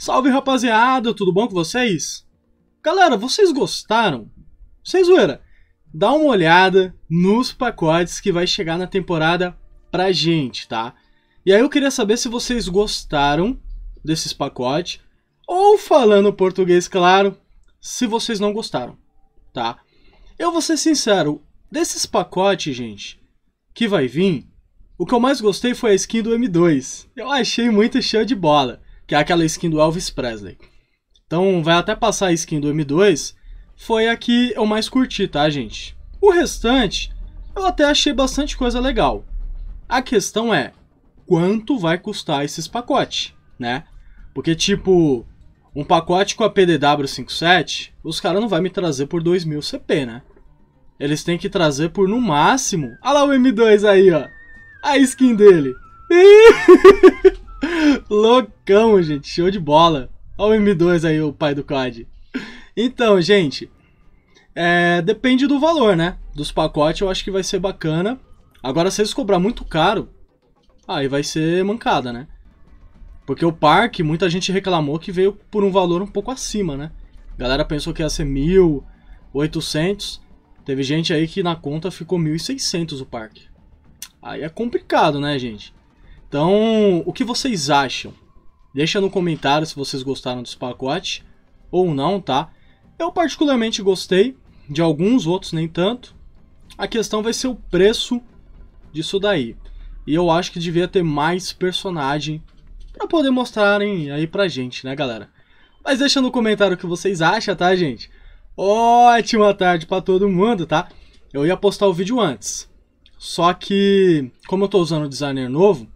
Salve rapaziada, tudo bom com vocês? Galera, vocês gostaram? Sem zoeira, dá uma olhada nos pacotes que vai chegar na temporada pra gente, tá? E aí eu queria saber se vocês gostaram desses pacotes, ou falando português, claro, se vocês não gostaram, tá? Eu vou ser sincero, desses pacotes, gente, que vai vir, o que eu mais gostei foi a skin do M2. Eu achei muito show de bola que é aquela skin do Elvis Presley. Então vai até passar a skin do M2, foi a que eu mais curti, tá, gente? O restante, eu até achei bastante coisa legal. A questão é, quanto vai custar esses pacotes, né? Porque, tipo, um pacote com a PDW57, os caras não vão me trazer por 2000 CP, né? Eles têm que trazer por, no máximo... Olha lá o M2 aí, ó. A skin dele. Loucão, gente. Show de bola. Olha o M2 aí, o pai do COD. Então, gente. É, depende do valor, né? Dos pacotes eu acho que vai ser bacana. Agora, se eles cobrar muito caro, aí vai ser mancada, né? Porque o parque, muita gente reclamou que veio por um valor um pouco acima, né? A galera pensou que ia ser 1.800. Teve gente aí que na conta ficou 1.600 o parque. Aí é complicado, né, gente? Então, o que vocês acham? Deixa no comentário se vocês gostaram desse pacote ou não, tá? Eu particularmente gostei, de alguns, outros nem tanto. A questão vai ser o preço disso daí. E eu acho que devia ter mais personagem para poder mostrarem aí pra gente, né, galera? Mas deixa no comentário o que vocês acham, tá, gente? Ótima tarde para todo mundo, tá? Eu ia postar o vídeo antes. Só que, como eu tô usando o designer novo,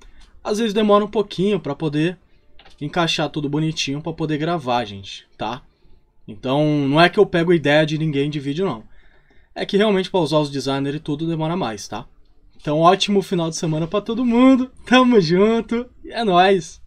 às vezes demora um pouquinho para poder encaixar tudo bonitinho para poder gravar, gente, tá? Então, não é que eu pego ideia de ninguém de vídeo, não. É que realmente para usar os designers e tudo demora mais, tá? Então, ótimo final de semana para todo mundo. Tamo junto. e É nóis.